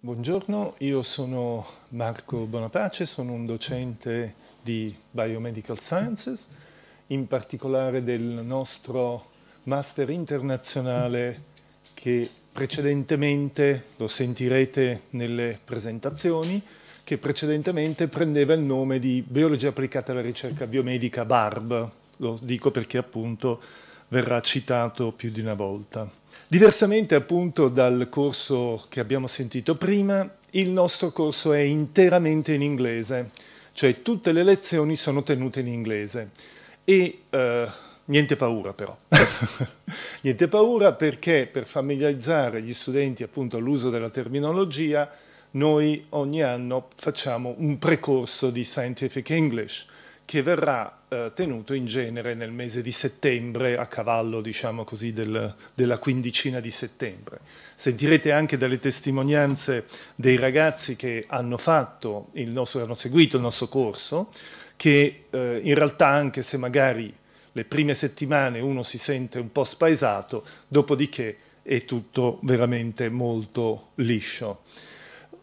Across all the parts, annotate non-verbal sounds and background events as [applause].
Buongiorno, io sono Marco Bonapace, sono un docente di Biomedical Sciences, in particolare del nostro Master internazionale che precedentemente, lo sentirete nelle presentazioni, che precedentemente prendeva il nome di Biologia applicata alla ricerca biomedica BARB, lo dico perché appunto verrà citato più di una volta. Diversamente appunto dal corso che abbiamo sentito prima, il nostro corso è interamente in inglese, cioè tutte le lezioni sono tenute in inglese. E eh, niente paura però, [laughs] niente paura perché per familiarizzare gli studenti appunto all'uso della terminologia, noi ogni anno facciamo un precorso di Scientific English, che verrà eh, tenuto in genere nel mese di settembre, a cavallo diciamo così, del, della quindicina di settembre. Sentirete anche dalle testimonianze dei ragazzi che hanno, fatto il nostro, hanno seguito il nostro corso, che eh, in realtà anche se magari le prime settimane uno si sente un po' spaesato, dopodiché è tutto veramente molto liscio.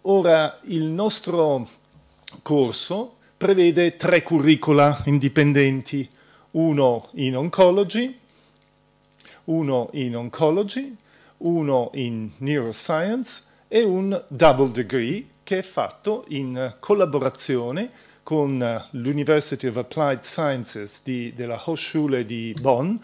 Ora, il nostro corso prevede tre curricula indipendenti, uno in oncology, uno in oncology, uno in neuroscience e un double degree che è fatto in collaborazione con l'University of Applied Sciences di, della Hochschule di Bonn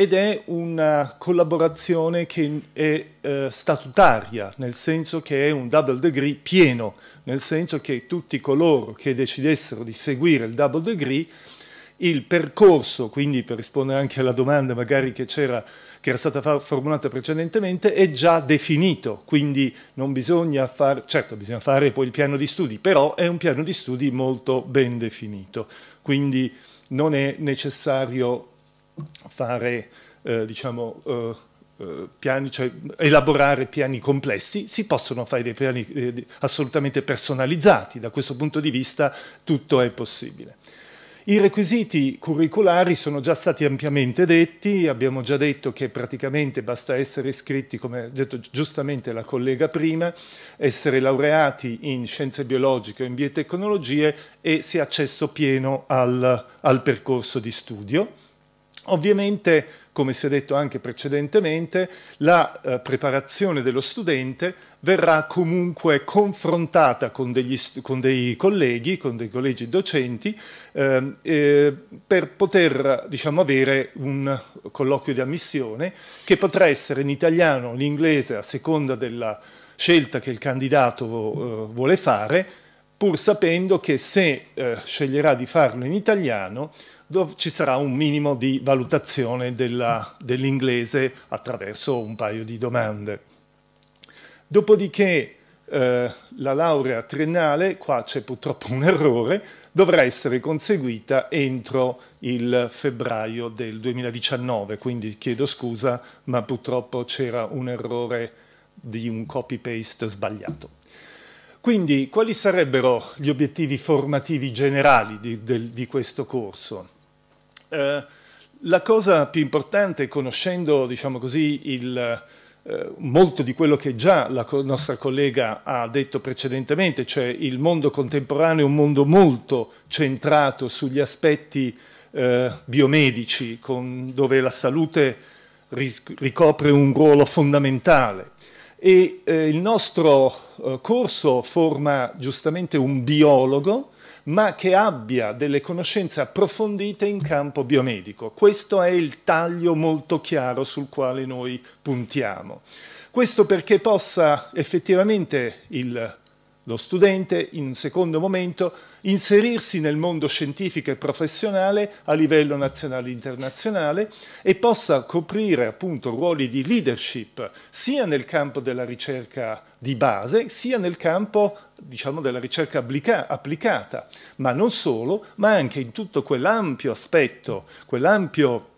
ed è una collaborazione che è eh, eh, statutaria, nel senso che è un double degree pieno, nel senso che tutti coloro che decidessero di seguire il double degree, il percorso, quindi per rispondere anche alla domanda magari che, era, che era stata formulata precedentemente, è già definito, quindi non bisogna fare, certo bisogna fare poi il piano di studi, però è un piano di studi molto ben definito, quindi non è necessario fare, eh, diciamo, eh, eh, piani, cioè elaborare piani complessi, si possono fare dei piani eh, assolutamente personalizzati, da questo punto di vista tutto è possibile. I requisiti curriculari sono già stati ampiamente detti, abbiamo già detto che praticamente basta essere iscritti, come ha detto giustamente la collega prima, essere laureati in scienze biologiche o in biotecnologie e si è accesso pieno al, al percorso di studio. Ovviamente, come si è detto anche precedentemente, la eh, preparazione dello studente verrà comunque confrontata con, degli, con dei colleghi, con dei collegi docenti, eh, eh, per poter diciamo, avere un colloquio di ammissione che potrà essere in italiano o in inglese a seconda della scelta che il candidato eh, vuole fare, pur sapendo che se eh, sceglierà di farlo in italiano, ci sarà un minimo di valutazione dell'inglese attraverso un paio di domande. Dopodiché eh, la laurea triennale, qua c'è purtroppo un errore, dovrà essere conseguita entro il febbraio del 2019, quindi chiedo scusa, ma purtroppo c'era un errore di un copy-paste sbagliato. Quindi quali sarebbero gli obiettivi formativi generali di, del, di questo corso? Eh, la cosa più importante, conoscendo diciamo così, il, eh, molto di quello che già la co nostra collega ha detto precedentemente, cioè il mondo contemporaneo è un mondo molto centrato sugli aspetti eh, biomedici, con, dove la salute ricopre un ruolo fondamentale. E eh, il nostro eh, corso forma giustamente un biologo ma che abbia delle conoscenze approfondite in campo biomedico. Questo è il taglio molto chiaro sul quale noi puntiamo. Questo perché possa effettivamente il lo studente in un secondo momento inserirsi nel mondo scientifico e professionale a livello nazionale e internazionale e possa coprire appunto ruoli di leadership sia nel campo della ricerca di base sia nel campo diciamo, della ricerca applicata, ma non solo, ma anche in tutto quell'ampio aspetto, quell'ampio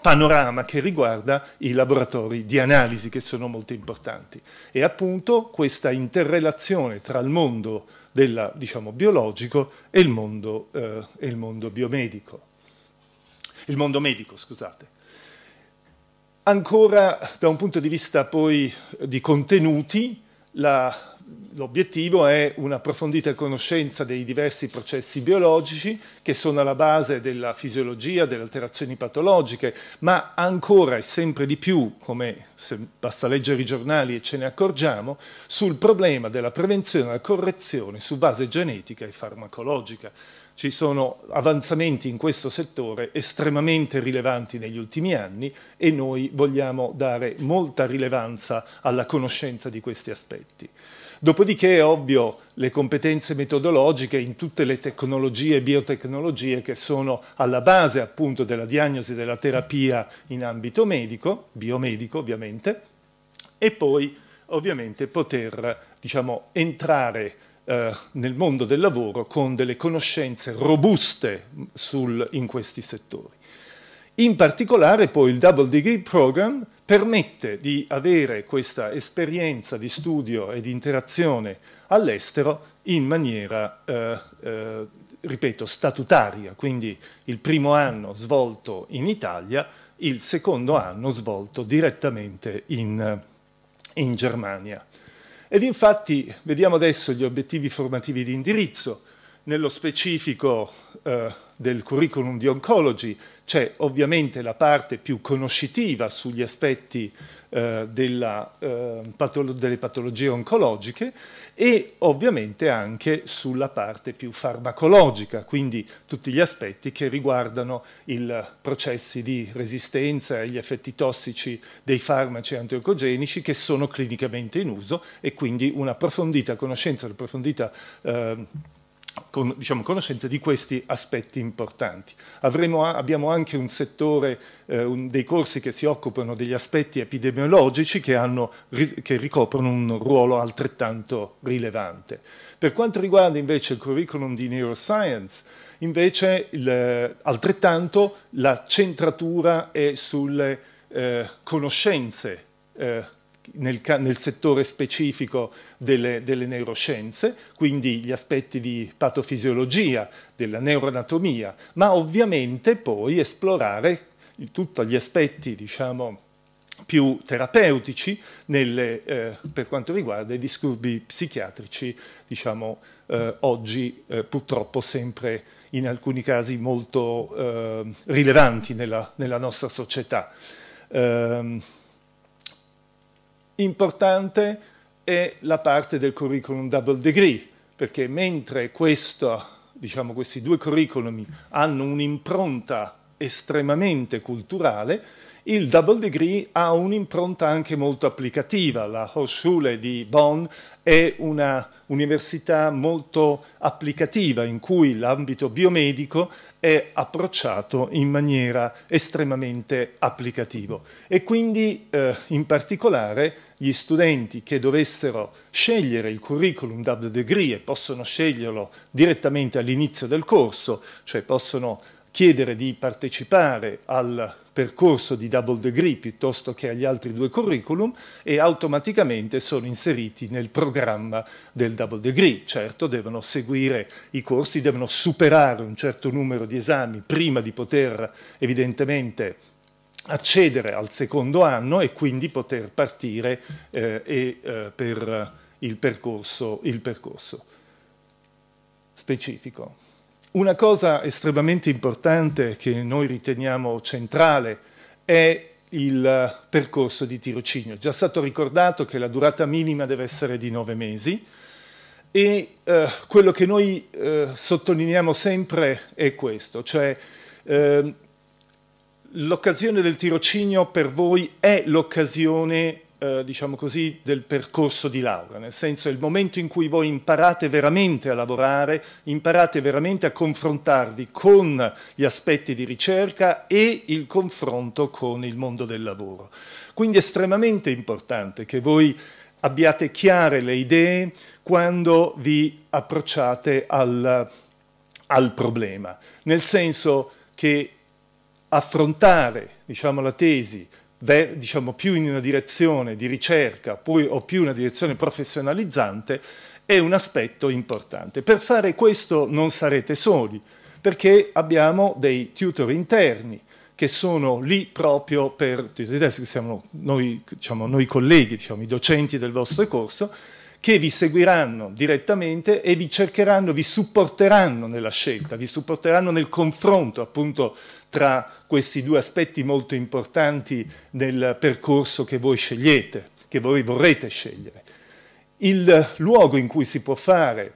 panorama che riguarda i laboratori di analisi che sono molto importanti e appunto questa interrelazione tra il mondo della, diciamo, biologico e il mondo, eh, e il mondo biomedico, il mondo medico, scusate. Ancora da un punto di vista poi di contenuti, la l'obiettivo è un'approfondita conoscenza dei diversi processi biologici che sono alla base della fisiologia, delle alterazioni patologiche, ma ancora e sempre di più, come basta leggere i giornali e ce ne accorgiamo, sul problema della prevenzione e della correzione su base genetica e farmacologica. Ci sono avanzamenti in questo settore estremamente rilevanti negli ultimi anni e noi vogliamo dare molta rilevanza alla conoscenza di questi aspetti. Dopodiché è ovvio le competenze metodologiche in tutte le tecnologie e biotecnologie che sono alla base appunto della diagnosi e della terapia in ambito medico, biomedico ovviamente, e poi ovviamente poter diciamo, entrare eh, nel mondo del lavoro con delle conoscenze robuste sul, in questi settori. In particolare poi il Double Degree Program permette di avere questa esperienza di studio e di interazione all'estero in maniera, eh, eh, ripeto, statutaria, quindi il primo anno svolto in Italia, il secondo anno svolto direttamente in, in Germania. Ed infatti vediamo adesso gli obiettivi formativi di indirizzo, nello specifico eh, del curriculum di oncology c'è ovviamente la parte più conoscitiva sugli aspetti eh, della, eh, patolo delle patologie oncologiche e ovviamente anche sulla parte più farmacologica, quindi tutti gli aspetti che riguardano i processi di resistenza e gli effetti tossici dei farmaci antiocogenici che sono clinicamente in uso e quindi un'approfondita conoscenza, un'approfondita eh, con, diciamo, conoscenza di questi aspetti importanti. Avremo, abbiamo anche un settore eh, un, dei corsi che si occupano degli aspetti epidemiologici che, hanno, che, ricoprono un ruolo altrettanto rilevante. Per quanto riguarda invece il curriculum di neuroscience, invece il, altrettanto la centratura è sulle eh, conoscenze eh, nel, nel, settore specifico delle, delle, neuroscienze, quindi gli aspetti di patofisiologia, della neuroanatomia, ma ovviamente poi esplorare tutti gli aspetti, diciamo, più terapeutici nelle, eh, per quanto riguarda i disturbi psichiatrici, diciamo, eh, oggi eh, purtroppo sempre in alcuni casi molto eh, rilevanti nella, nella nostra società. Ehm, importante è la parte del curriculum double degree, perché mentre questo, diciamo, questi due curriculum hanno un'impronta estremamente culturale, il double degree ha un'impronta anche molto applicativa. La Hochschule di Bonn è una università molto applicativa in cui l'ambito biomedico è approcciato in maniera estremamente applicativa e quindi eh, in particolare gli studenti che dovessero scegliere il curriculum double degree e possono sceglierlo direttamente all'inizio del corso, cioè possono chiedere di partecipare al percorso di double degree piuttosto che agli altri due curriculum e automaticamente sono inseriti nel programma del double degree. Certo, devono seguire i corsi, devono superare un certo numero di esami prima di poter evidentemente accedere al secondo anno e quindi poter partire eh, e, eh, per il percorso, il percorso specifico. Una cosa estremamente importante che noi riteniamo centrale è il eh, percorso di tirocinio. già stato ricordato che la durata minima deve essere di nove mesi e eh, quello che noi eh, sottolineiamo sempre è questo, cioè eh, l'occasione del tirocinio per voi è l'occasione eh, diciamo così, del percorso di laurea, nel senso è il momento in cui voi imparate veramente a lavorare, imparate veramente a confrontarvi con gli aspetti di ricerca e il confronto con il mondo del lavoro. Quindi è estremamente importante che voi abbiate chiare le idee quando vi approcciate al, al problema, nel senso che affrontare diciamo, la tesi diciamo, più in una direzione di ricerca poi, o più in una direzione professionalizzante, è un aspetto importante. Per fare questo non sarete soli, perché abbiamo dei tutor interni che sono lì proprio per, siamo noi, diciamo, noi colleghi, diciamo, i docenti del vostro corso, che vi seguiranno direttamente e vi cercheranno, vi supporteranno nella scelta, vi supporteranno nel confronto appunto tra questi due aspetti molto importanti nel percorso che voi scegliete, che voi vorrete scegliere. Il luogo in cui si può fare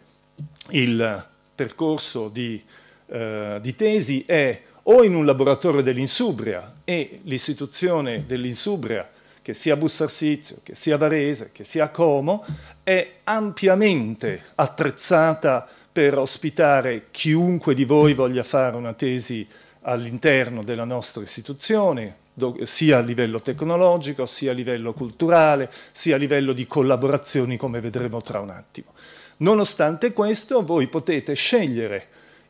il percorso di, eh, di tesi è o in un laboratorio dell'Insubria e l'istituzione dell'Insubria, che sia Bustarsizio, che sia Varese, che sia Como, è ampiamente attrezzata per ospitare chiunque di voi voglia fare una tesi all'interno della nostra istituzione, sia a livello tecnologico, sia a livello culturale, sia a livello di collaborazioni, come vedremo tra un attimo. Nonostante questo, voi potete scegliere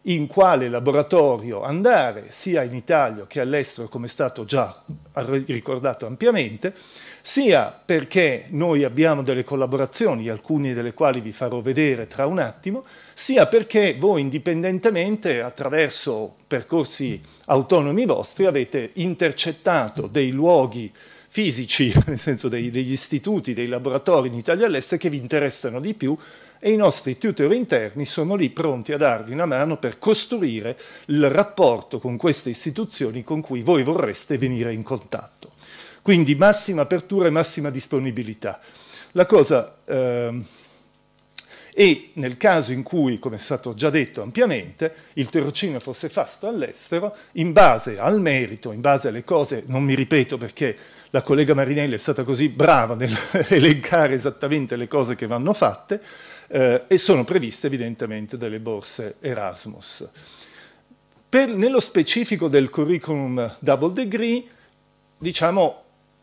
in quale laboratorio andare, sia in Italia che all'estero, come è stato già ricordato ampiamente, sia perché noi abbiamo delle collaborazioni, alcune delle quali vi farò vedere tra un attimo, sia perché voi indipendentemente attraverso percorsi autonomi vostri avete intercettato dei luoghi fisici, [laughs] nel senso dei, degli istituti, dei laboratori in Italia e all'estero che vi interessano di più e i nostri tutor interni sono lì pronti a darvi una mano per costruire il rapporto con queste istituzioni con cui voi vorreste venire in contatto. Quindi massima apertura e massima disponibilità. La cosa... Ehm, e nel caso in cui, come è stato già detto ampiamente, il tirocinio fosse fatto all'estero, in base al merito, in base alle cose, non mi ripeto perché la collega Marinelli è stata così brava nel [laughs] elencare esattamente le cose che vanno fatte, eh, e sono previste evidentemente delle borse Erasmus. Per, nello specifico del curriculum double degree, diciamo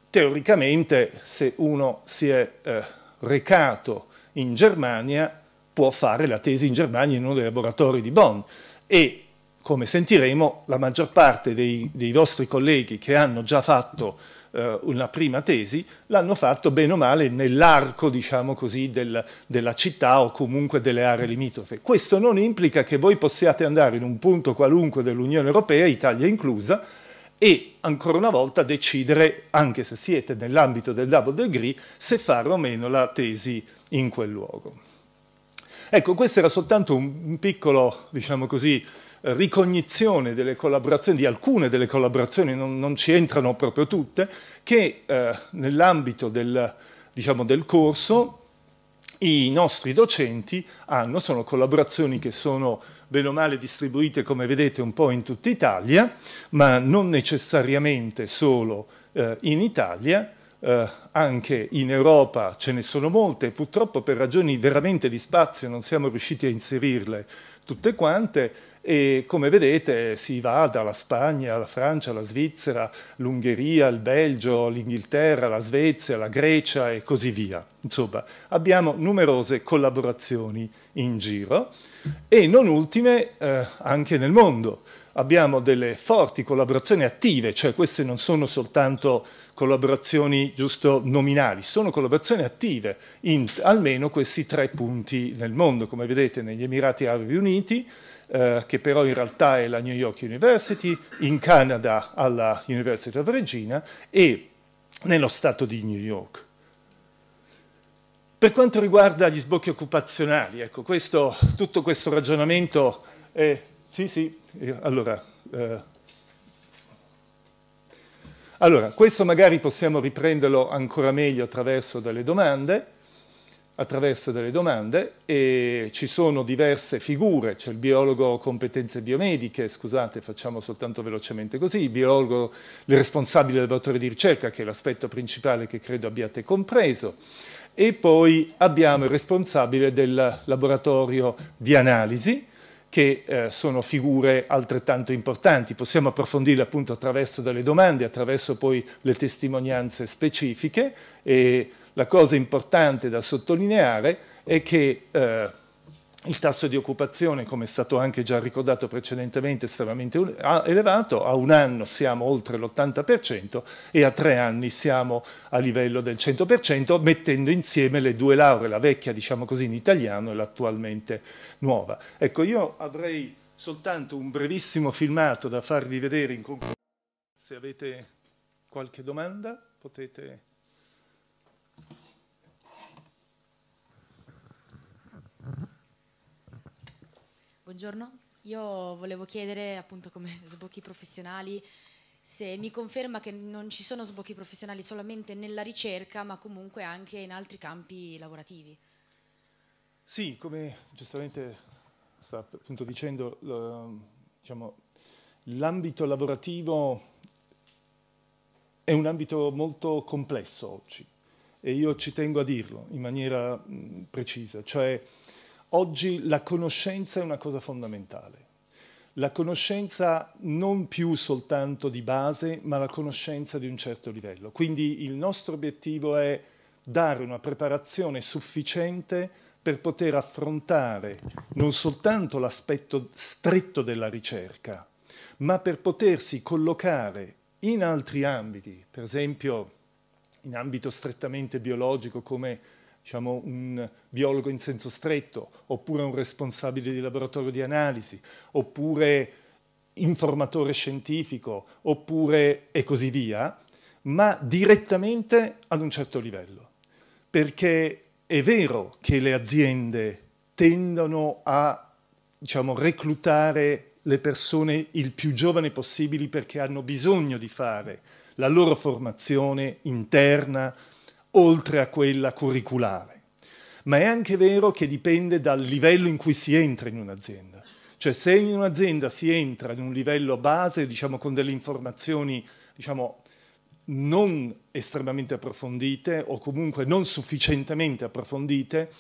teoricamente se uno si è eh, recato in Germania può fare la tesi in Germania in uno dei laboratori di Bonn e come sentiremo la maggior parte dei, dei nostri colleghi che hanno già fatto eh, una prima tesi l'hanno fatto bene o male nell'arco diciamo così del, della città o comunque delle aree limitrofe. Questo non implica che voi possiate andare in un punto qualunque dell'Unione Europea, Italia inclusa, e ancora una volta decidere, anche se siete nell'ambito del double degree, se fare o meno la tesi in quel luogo. Ecco, questo era soltanto un piccolo, diciamo così, ricognizione delle collaborazioni, di alcune delle collaborazioni, non, non ci entrano proprio tutte, che eh, nell'ambito del, diciamo, del corso i nostri docenti hanno, sono collaborazioni che sono bene o male distribuite, come vedete, un po' in tutta Italia, ma non necessariamente solo eh, in Italia, eh, anche in Europa ce ne sono molte, purtroppo per ragioni veramente di spazio non siamo riusciti a inserirle tutte quante e come vedete si va dalla Spagna la Francia, la Svizzera, l'Ungheria, il Belgio, l'Inghilterra, la Svezia, la Grecia e così via. Insomma, abbiamo numerose collaborazioni in giro e non ultime eh, anche nel mondo abbiamo delle forti collaborazioni attive, cioè queste non sono soltanto collaborazioni giusto nominali, sono collaborazioni attive in almeno questi tre punti nel mondo, come vedete negli Emirati Arabi Uniti, eh, che però in realtà è la New York University, in Canada alla University of Regina e nello Stato di New York. Per quanto riguarda gli sbocchi occupazionali, ecco, questo, tutto questo ragionamento è... Sì, sì, allora, eh, allora, questo magari possiamo riprenderlo ancora meglio attraverso delle domande, attraverso delle domande e ci sono diverse figure, c'è il biologo competenze biomediche, scusate facciamo soltanto velocemente così, il biologo il responsabile del laboratorio di ricerca che è l'aspetto principale che credo abbiate compreso e poi abbiamo il responsabile del laboratorio di analisi che eh, sono figure altrettanto importanti. Possiamo approfondirle appunto attraverso delle domande, attraverso poi le testimonianze specifiche e la cosa importante da sottolineare è che eh, il tasso di occupazione, come è stato anche già ricordato precedentemente, è estremamente elevato, a un anno siamo oltre l'80% e a tre anni siamo a livello del 100%, mettendo insieme le due lauree, la vecchia diciamo così in italiano e l'attualmente nuova. Ecco, io avrei soltanto un brevissimo filmato da farvi vedere in conclusione. Se avete qualche domanda potete... Buongiorno, io volevo chiedere appunto come [laughs] sbocchi professionali se mi conferma che non ci sono sbocchi professionali solamente nella ricerca ma comunque anche in altri campi lavorativi. Sì, come giustamente sta appunto dicendo, diciamo, l'ambito diciamo, lavorativo è un ambito molto complesso oggi e io ci tengo a dirlo in maniera precisa, cioè Oggi la conoscenza è una cosa fondamentale. La conoscenza non più soltanto di base, ma la conoscenza di un certo livello. Quindi il nostro obiettivo è dare una preparazione sufficiente per poter affrontare non soltanto l'aspetto stretto della ricerca, ma per potersi collocare in altri ambiti, per esempio in ambito strettamente biologico come diciamo, un biologo in senso stretto, oppure un responsabile di laboratorio di analisi, oppure informatore scientifico, oppure e così via, ma direttamente ad un certo livello. Perché è vero che le aziende tendono a diciamo, reclutare le persone il più giovane possibile perché hanno bisogno di fare la loro formazione interna, oltre a quella curriculare. Ma è anche vero che dipende dal livello in cui si entra in un'azienda. Cioè se in un'azienda si entra in un livello base, diciamo con delle informazioni, diciamo, non estremamente approfondite o comunque non sufficientemente approfondite,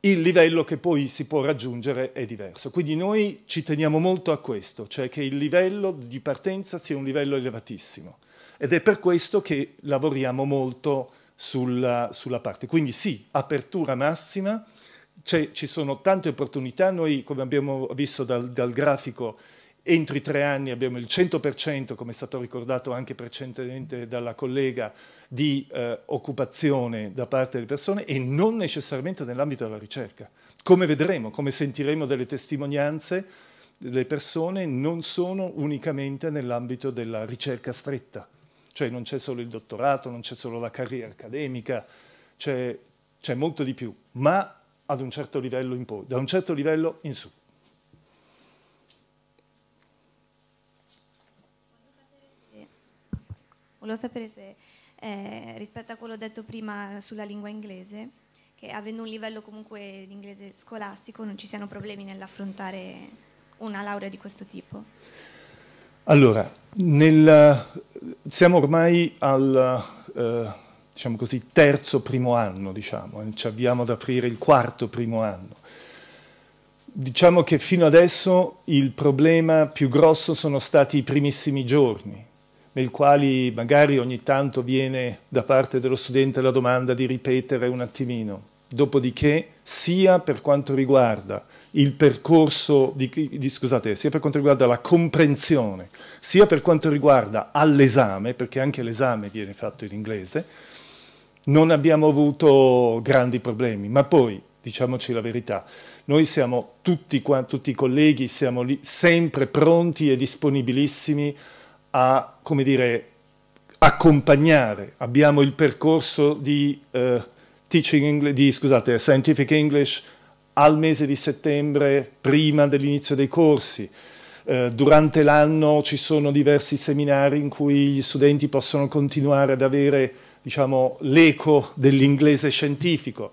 il livello che poi si può raggiungere è diverso. Quindi noi ci teniamo molto a questo, cioè che il livello di partenza sia un livello elevatissimo. Ed è per questo che lavoriamo molto sulla, sulla parte. Quindi sì, apertura massima, ci sono tante opportunità, noi come abbiamo visto dal, dal grafico entro i tre anni abbiamo il 100%, come è stato ricordato anche precedentemente dalla collega, di eh, occupazione da parte delle persone e non necessariamente nell'ambito della ricerca. Come vedremo, come sentiremo delle testimonianze, le persone non sono unicamente nell'ambito della ricerca stretta cioè non c'è solo il dottorato, non c'è solo la carriera accademica, c'è, molto di più, ma ad un certo livello in poi, da un certo livello in su. Volevo sapere se, eh, rispetto a quello detto prima sulla lingua inglese, che avendo un livello comunque di inglese scolastico non ci siano problemi nell'affrontare una laurea di questo tipo. Allora, nel, siamo ormai al eh, diciamo così, terzo primo anno, diciamo, eh, ci avviamo ad aprire il quarto primo anno. Diciamo che fino adesso il problema più grosso sono stati i primissimi giorni, nei quali magari ogni tanto viene da parte dello studente la domanda di ripetere un attimino. Dopodiché, sia per quanto riguarda il percorso, di, di, scusate, sia per quanto riguarda la comprensione, sia per quanto riguarda all'esame, perché anche l'esame viene fatto in inglese, non abbiamo avuto grandi problemi, ma poi, diciamoci la verità, noi siamo tutti, qua, tutti i colleghi, siamo lì sempre pronti e disponibilissimi a, come dire, accompagnare, abbiamo il percorso di, uh, teaching English, di scusate, scientific English, al mese di settembre prima dell'inizio dei corsi. Eh, durante l'anno ci sono diversi seminari in cui gli studenti possono continuare ad avere diciamo, l'eco dell'inglese scientifico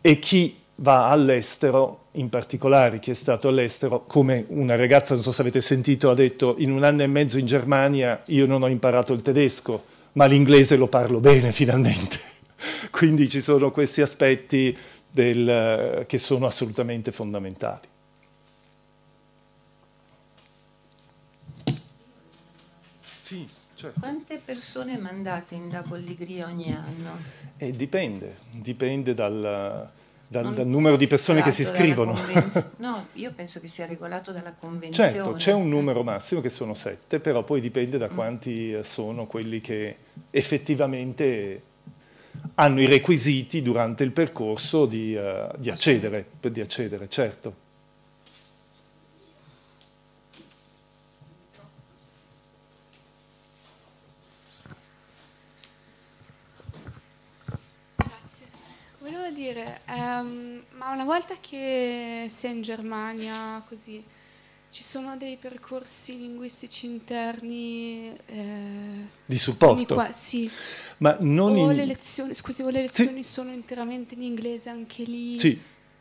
e chi va all'estero, in particolare chi è stato all'estero, come una ragazza, non so se avete sentito, ha detto in un anno e mezzo in Germania io non ho imparato il tedesco, ma l'inglese lo parlo bene finalmente. [laughs] Quindi ci sono questi aspetti del, eh, che sono assolutamente fondamentali. Sì, certo. Quante persone mandate in Dabolligria ogni anno? Eh, dipende, dipende dal, dal, dal, numero di persone che si iscrivono. [laughs] no, io penso che sia regolato dalla convenzione. Certo, c'è un numero massimo che sono sette, però poi dipende da mm. quanti eh, sono quelli che effettivamente hanno i requisiti durante il percorso di, eh, di, accedere, di accedere, certo. Volevo dire, ehm, ma una volta che sei in Germania, così, ci sono dei percorsi linguistici interni? Eh, di supporto? Qua, sì. Ma non o oh, in... le lezioni, scusi, o oh, le lezioni sì. sono interamente in inglese anche lì? Sì.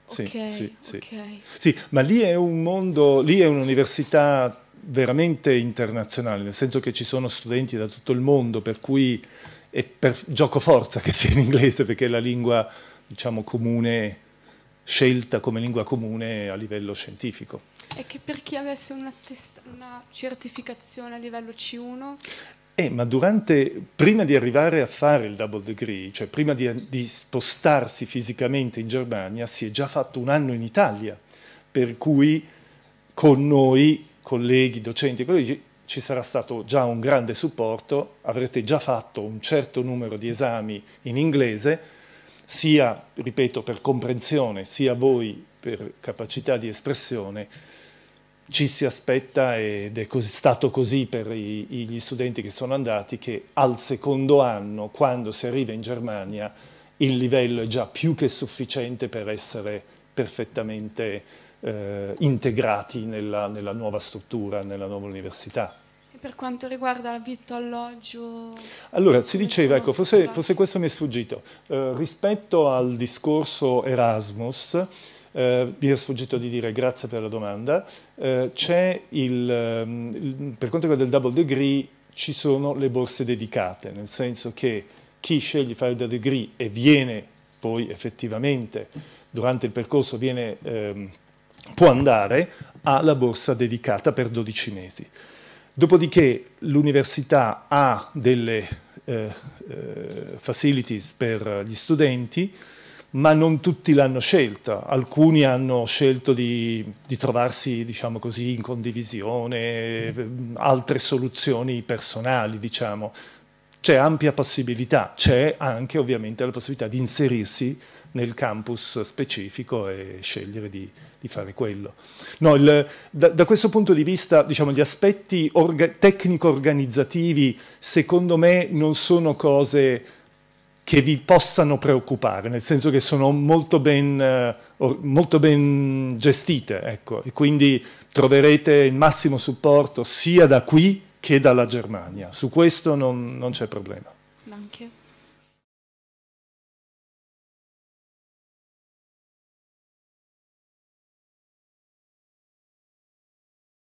Okay, sì, sì, okay. sì, ma lì è un mondo, lì è un'università veramente internazionale, nel senso che ci sono studenti da tutto il mondo, per cui è per gioco forza che sia in inglese, perché è la lingua, diciamo, comune, scelta come lingua comune a livello scientifico. E che per chi avesse una, testa, una certificazione a livello C1 eh, ma durante, prima di arrivare a fare il double degree, cioè prima di, di, spostarsi fisicamente in Germania, si è già fatto un anno in Italia, per cui con noi, colleghi, docenti e colleghi, ci sarà stato già un grande supporto, avrete già fatto un certo numero di esami in inglese, sia, ripeto, per comprensione, sia voi per capacità di espressione, ci si aspetta, ed è così, stato così per i, gli studenti che sono andati, che al secondo anno, quando si arriva in Germania, il livello è già più che sufficiente per essere perfettamente eh, integrati nella, nella nuova struttura, nella nuova università per quanto riguarda l'avvitto alloggio? Allora, si diceva, ecco, forse, forse, questo mi è sfuggito, eh, rispetto al discorso Erasmus, eh, mi è sfuggito di dire grazie per la domanda. Eh, ehm, il, per quanto riguarda il double degree ci sono le borse dedicate, nel senso che chi sceglie di fare il double degree e viene poi effettivamente durante il percorso viene, ehm, può andare alla borsa dedicata per 12 mesi. Dopodiché l'università ha delle eh, eh facilities per gli studenti, ma non tutti l'hanno scelta. Alcuni hanno scelto di, di trovarsi, diciamo così, in condivisione, eh, altre soluzioni personali, diciamo. C'è ampia possibilità, c'è anche ovviamente la possibilità di inserirsi nel campus specifico e scegliere di, di fare quello. No, il, da, da, questo punto di vista, diciamo, gli aspetti orga, tecnico-organizzativi, secondo me, non sono cose che vi possano preoccupare, nel senso che sono molto ben, eh, molto ben gestite, ecco, e quindi troverete il massimo supporto sia da qui che dalla Germania. Su questo non, non c'è problema. Danke.